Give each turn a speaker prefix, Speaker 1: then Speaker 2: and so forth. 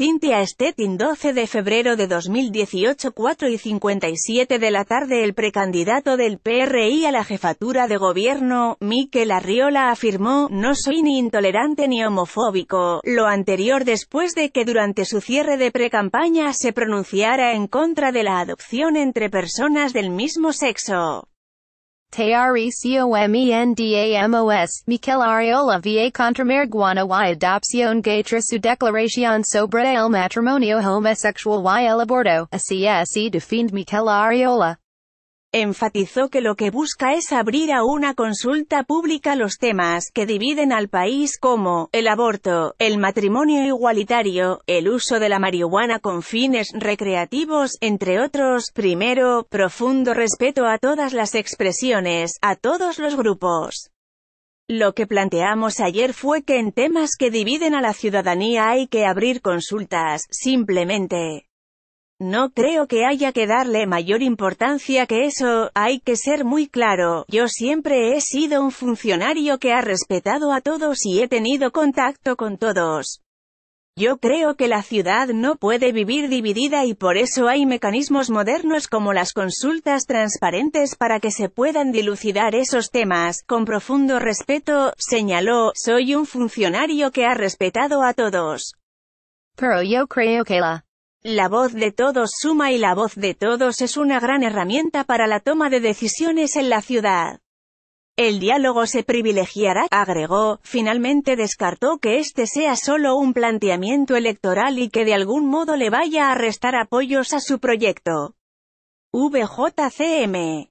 Speaker 1: Cintia Stettin 12 de febrero de 2018 4 y 57 de la tarde el precandidato del PRI a la jefatura de gobierno, Mikel Arriola afirmó, no soy ni intolerante ni homofóbico, lo anterior después de que durante su cierre de precampaña se pronunciara en contra de la adopción entre personas del mismo sexo.
Speaker 2: TRECOMENDAMOS, Miquel Ariola via contramerguano y adopción gay su declaración sobre el matrimonio homosexual y el aborto, así se defiende Miquel Ariola.
Speaker 1: Enfatizó que lo que busca es abrir a una consulta pública los temas que dividen al país como el aborto, el matrimonio igualitario, el uso de la marihuana con fines recreativos, entre otros. Primero, profundo respeto a todas las expresiones, a todos los grupos. Lo que planteamos ayer fue que en temas que dividen a la ciudadanía hay que abrir consultas, simplemente. No creo que haya que darle mayor importancia que eso, hay que ser muy claro, yo siempre he sido un funcionario que ha respetado a todos y he tenido contacto con todos. Yo creo que la ciudad no puede vivir dividida y por eso hay mecanismos modernos como las consultas transparentes para que se puedan dilucidar esos temas, con profundo respeto, señaló, soy un funcionario que ha respetado a todos. Pero
Speaker 2: yo creo que la
Speaker 1: la voz de todos suma y la voz de todos es una gran herramienta para la toma de decisiones en la ciudad. El diálogo se privilegiará, agregó, finalmente descartó que este sea solo un planteamiento electoral y que de algún modo le vaya a restar apoyos a su proyecto. VJCM